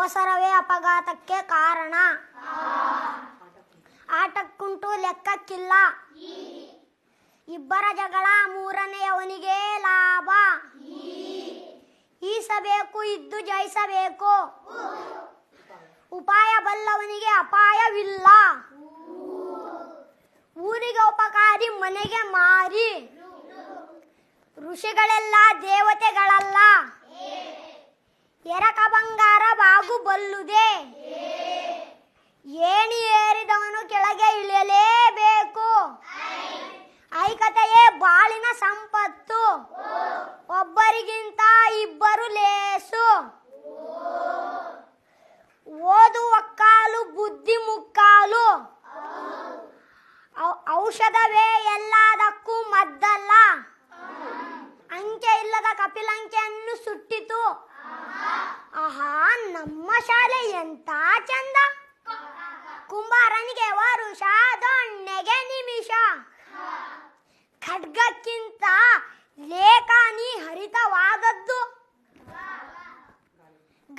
ಅವಸರವೇ ಅಪಘಾತಕ್ಕೆ ಕಾರಣ ಆಟಕ್ಕುಂಟು ಲೆಕ್ಕಕ್ಕಿಲ್ಲ ಇಬ್ಬರ ಜಗಳ ಮೂರನೆಯವನಿಗೆ ಲಾಭ ಈಸಬೇಕು ಇದ್ದು ಜಯಿಸಬೇಕು ಉಪಾಯ ಬಲ್ಲವನಿಗೆ ಅಪಾಯವಿಲ್ಲ ಊರಿಗೆ ಉಪಕಾರಿ ಮನೆಗೆ ಮಾರಿ ಋಷಿಗಳೆಲ್ಲ ದೇವತೆಗಳಲ್ಲ ಎರಕ ಬಂಗಾರ ಏಣಿ ಏರಿದವನು ಕೆಳಗೆ ಇಳಿಯಲೇಬೇಕು ಐಕತೆಯೇ ಬಾಳಿನ ಸಂಪತ್ತು ಒಬ್ಬರಿಗಿಂತ ಇಬ್ಬರು ಲೇಸು ಓದು ಒಕ್ಕಾಲು ಬುದ್ಧಿ ಮುಕ್ಕಾಲು ಔಷಧವೇ ನಮ್ಮ ಶಾಲೆ ಎಂತ ಚಂದ ಕುಂಬಾರನಿಗೆ ವರುಷ ದೊಣ್ಣೆಗೆ ನಿಮಿಷ ಖಡ್ಗಕ್ಕಿಂತ ಲೇಖಾನಿ ಹರಿತವಾದದ್ದು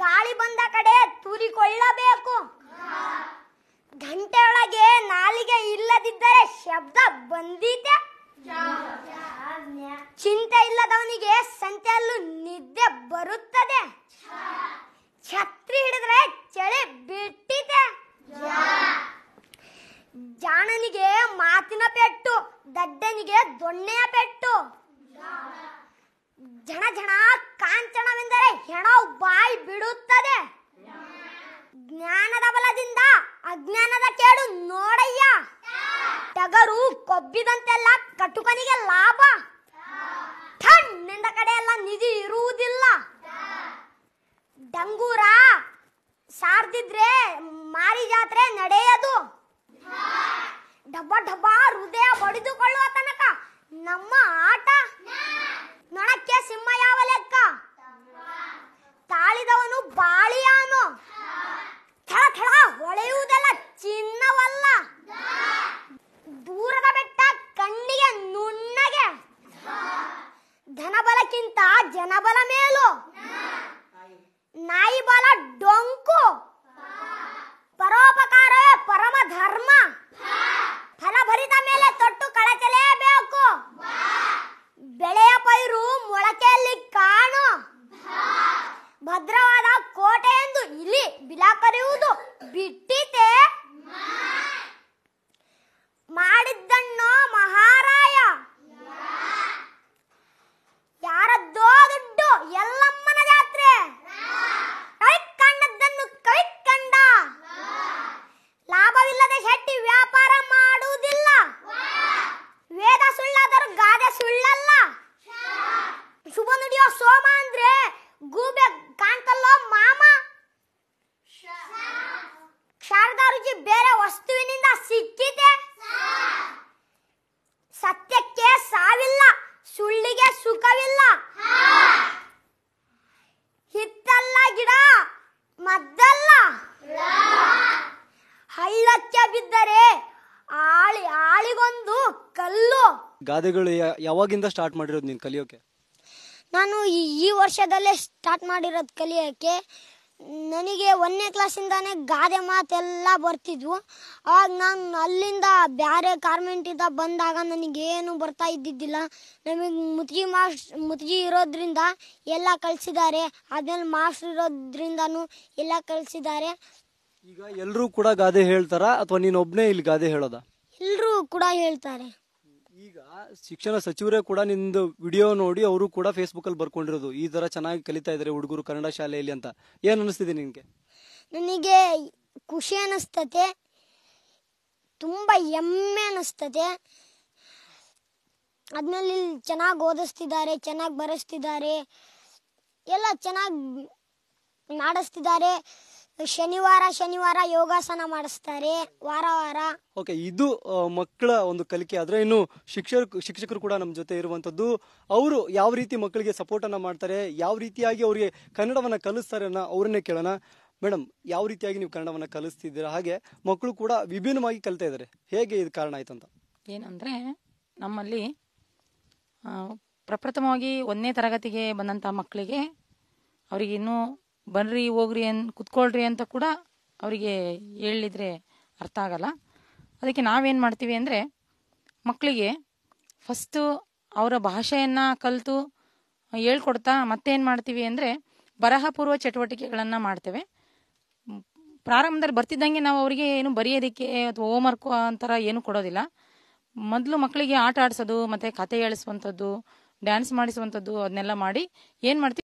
ಗಾಳಿ ಬಂದ ಕಡೆ ತೂರಿಕೊಳ್ಳಬೇಕು ಗಂಟೆಯೊಳಗೆ ನಾಲಿಗೆ ಇಲ್ಲದಿದ್ದರೆ ಶಬ್ದ ಬಂದಿದೆ ಚಿಂತೆ ಇಲ್ಲದವನಿಗೆ ಸಂತೆಯಲ್ಲೂ ನಿದ್ದೆ ಬರುತ್ತದೆ ಛತ್ರಿ ಹಿಡಿದ್ರೆ ಚಳಿ ಬಿಟ್ಟಿದೆ ಜಾಣನಿಗೆ ಮಾತಿನ ಪೆಟ್ಟು ದಡ್ಡನಿಗೆ ದೊಣ್ಣೆಯ ಪೆಟ್ಟು ಜನ ಜನ ಕಾಂಚನವೆಂದರೆ ಹೆಣ ಬಾಯಿ ಬಿಡುತ್ತದೆ ಜ್ಞಾನದ ಬಲದಿಂದ ಅಜ್ಞಾನದ ಕೇಡು ನೋಡಯ್ಯ ಟಗರು ಕೊಬ್ಬಿದಂತೆಲ್ಲ ಕಟುಕನಿಗೆ ಲಾಭ ಕಡೆ ಎಲ್ಲ ನಿಧಿ ಇರುವುದಿಲ್ಲ ಡಂಗೂರ ಸಾರ್ದಿದ್ರೆ ಮಾರಿ ಜಾತ್ರೆ ನಡೆಯದು ಡಬ್ಬ ಡಬ್ಬ ಹೃದಯ ಬಡಿದುಕೊಳ್ಳುವ ತನಕ ನಮ್ಮ ಆಟ ನೊಣಕ್ಕೆ ಸಿಂಹ ಯಾವ ಲೆಕ್ಕ ತಾಳಿದವನು ಬಾಳಿಯಾನು ಥಳ ಥಳ ಹೊಳೆಯುವುದೆಲ್ಲ ಚಿನ್ನವಲ್ಲ ದೂರದ ಬೆಟ್ಟ ಕಣ್ಣಿಗೆ ನುಣ್ಣಗೆ ಧನಬಲಕ್ಕಿಂತ ಜನಬಲ ಮೇಲು वाला डोंको ರುಚಿ ಬೇರೆ ವಸ್ತುವಿನಿಂದ ಸಿಕ್ಕಿದೆ ಸತ್ಯಕ್ಕೆ ಸಾವಿಲ್ಲ ಸುಳ್ಳಿಗೆ ಸುಖವಿಲ್ಲ ಹಿತ್ತಲ್ಲ ಗಿಡ ಮದ್ದಲ್ಲ ಹಳ್ಳಕ್ಕೆ ಬಿದ್ದರೆ ಆಳಿ ಆಳಿಗೊಂದು ಕಲ್ಲು ಗಾದೆಗಳು ಯಾವಾಗಿಂದ ಸ್ಟಾರ್ಟ್ ಮಾಡಿರೋದು ನೀನು ಕಲಿಯೋಕೆ ನಾನು ಈ ವರ್ಷದಲ್ಲೇ ಸ್ಟಾರ್ಟ್ ಮಾಡಿರೋದು ಕಲಿಯೋಕೆ ನನಗೆ ಒಂದನೇ ಕ್ಲಾಸಿಂದಾನೇ ಗಾದೆ ಮಾತೆಲ್ಲ ಬರ್ತಿದ್ವು ಆವಾಗ ನಾನು ಅಲ್ಲಿಂದ ಬೇರೆ ಕಾರ್ಮೆಂಟಿಂದ ಬಂದಾಗ ನನಗೇನು ಬರ್ತಾ ಇದ್ದಿದ್ದಿಲ್ಲ ನಮಗೆ ಮುತ್ಗಿ ಮಾಸ್ ಮುತ್ಗಿ ಇರೋದ್ರಿಂದ ಎಲ್ಲ ಕಳಿಸಿದ್ದಾರೆ ಆದ್ಮೇಲೆ ಮಾಸ್ಟ್ರ್ ಇರೋದ್ರಿಂದನೂ ಎಲ್ಲ ಕಳಿಸಿದ್ದಾರೆ ಈಗ ಎಲ್ಲರೂ ಕೂಡ ಗಾದೆ ಹೇಳ್ತಾರ ಅಥವಾ ನೀನೊಬ್ಬನೇ ಇಲ್ಲಿ ಗಾದೆ ಹೇಳೋದ ಎಲ್ಲರೂ ಕೂಡ ಹೇಳ್ತಾರೆ ಈಗ ಶಿಕ್ಷಣ ಸಚಿವರೇ ಕೂಡ ನಿಂದು ವಿಡಿಯೋ ನೋಡಿ ಅವರು ಕೂಡ ಫೇಸ್ಬುಕ್ ಅಲ್ಲಿ ಬರ್ಕೊಂಡಿರೋದು ಈ ತರ ಚೆನ್ನಾಗಿ ಕಲಿತಾ ಇದ್ದಾರೆ ಹುಡುಗರು ಕನ್ನಡ ಶಾಲೆಯಲ್ಲಿ ಅಂತ ಏನ್ ಅನಿಸ್ತಿದೆ ನಿನ್ಗೆ ನನಗೆ ಖುಷಿ ಅನಿಸ್ತತೆ ತುಂಬಾ ಹೆಮ್ಮೆ ಅನಿಸ್ತತೆ ಅದ್ನಲ್ಲಿ ಚೆನ್ನಾಗಿ ಓದಿಸ್ತಿದ್ದಾರೆ ಚೆನ್ನಾಗಿ ಬರೆಸ್ತಿದ್ದಾರೆ ಎಲ್ಲ ಚೆನ್ನಾಗಿ ಮಾಡಿಸ್ತಿದ್ದಾರೆ ಶನಿವಾರ ಶನಿವಾರ ಯೋಗಾಸನ ಮಾಡಿಸ್ತಾರೆ ವಾರ ವಾರ ಓಕೆ ಇದು ಮಕ್ಕಳ ಒಂದು ಕಲಿಕೆ ಆದ್ರೆ ಇನ್ನು ಶಿಕ್ಷಕರು ಶಿಕ್ಷಕರು ಕೂಡ ನಮ್ಮ ಜೊತೆ ಇರುವಂತದ್ದು ಅವರು ಯಾವ ರೀತಿ ಮಕ್ಕಳಿಗೆ ಸಪೋರ್ಟ್ ಅನ್ನ ಮಾಡ್ತಾರೆ ಯಾವ ರೀತಿಯಾಗಿ ಅವರಿಗೆ ಕನ್ನಡವನ್ನ ಕಲಿಸ್ತಾರೆ ಅನ್ನೋ ಅವ್ರನ್ನೇ ಕೇಳೋಣ ಮೇಡಮ್ ಯಾವ ರೀತಿಯಾಗಿ ನೀವು ಕನ್ನಡವನ್ನ ಕಲಿಸ್ತಿದ್ದೀರಾ ಹಾಗೆ ಮಕ್ಕಳು ಕೂಡ ವಿಭಿನ್ನವಾಗಿ ಕಲಿತಾ ಇದ್ದಾರೆ ಹೇಗೆ ಇದು ಕಾರಣ ಆಯ್ತು ಅಂತ ಏನಂದ್ರೆ ನಮ್ಮಲ್ಲಿ ಪ್ರಪ್ರಥಮವಾಗಿ ಒಂದನೇ ತರಗತಿಗೆ ಬಂದಂತ ಮಕ್ಕಳಿಗೆ ಅವರಿಗೆ ಇನ್ನೂ ಬನ್ರಿ ಹೋಗ್ರಿ ಅನ್ ಕುತ್ಕೊಳ್ರಿ ಅಂತ ಕೂಡ ಅವರಿಗೆ ಹೇಳಿದ್ರೆ ಅರ್ಥ ಆಗಲ್ಲ ಅದಕ್ಕೆ ನಾವೇನು ಮಾಡ್ತೀವಿ ಅಂದರೆ ಮಕ್ಕಳಿಗೆ ಫಸ್ಟು ಅವರ ಭಾಷೆಯನ್ನು ಕಲಿತು ಹೇಳ್ಕೊಡ್ತಾ ಮತ್ತೇನು ಮಾಡ್ತೀವಿ ಅಂದರೆ ಬರಹಪೂರ್ವ ಚಟುವಟಿಕೆಗಳನ್ನು ಮಾಡ್ತೇವೆ ಪ್ರಾರಂಭದಲ್ಲಿ ಬರ್ತಿದ್ದಂಗೆ ನಾವು ಅವರಿಗೆ ಏನು ಬರೆಯೋದಿಕ್ಕೆ ಅಥವಾ ವರ್ಕ್ ಅಂತರ ಏನು ಕೊಡೋದಿಲ್ಲ ಮೊದಲು ಮಕ್ಕಳಿಗೆ ಆಟ ಆಡಿಸೋದು ಮತ್ತು ಕತೆ ಹೇಳಿಸುವಂಥದ್ದು ಡ್ಯಾನ್ಸ್ ಮಾಡಿಸುವಂಥದ್ದು ಅದನ್ನೆಲ್ಲ ಮಾಡಿ ಏನು ಮಾಡ್ತೀವಿ